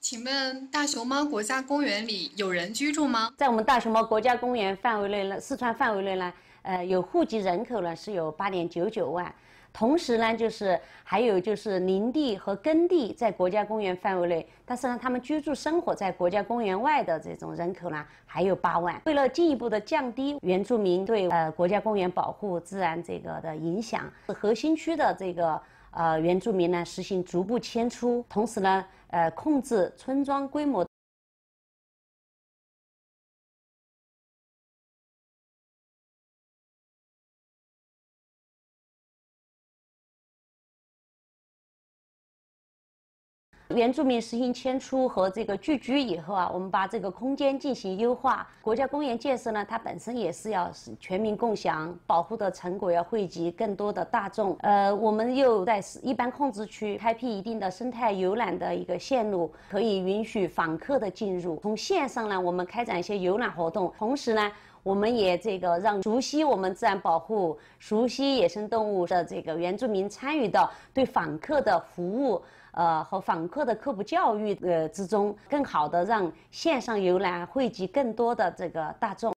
请问大熊猫国家公园里有人居住吗？在我们大熊猫国家公园范围内，呢，四川范围内呢，呃，有户籍人口呢是有八点九九万。同时呢，就是还有就是林地和耕地在国家公园范围内，但是呢，他们居住生活在国家公园外的这种人口呢，还有八万。为了进一步的降低原住民对呃国家公园保护自然这个的影响，核心区的这个呃原住民呢，实行逐步迁出，同时呢，呃控制村庄规模。原住民实行迁出和这个聚居以后啊，我们把这个空间进行优化。国家公园建设呢，它本身也是要全民共享，保护的成果要惠及更多的大众。呃，我们又在一般控制区开辟一定的生态游览的一个线路，可以允许访客的进入。从线上呢，我们开展一些游览活动，同时呢。我们也这个让熟悉我们自然保护、熟悉野生动物的这个原住民参与到对访客的服务，呃和访客的科普教育，呃之中，更好的让线上游览汇集更多的这个大众。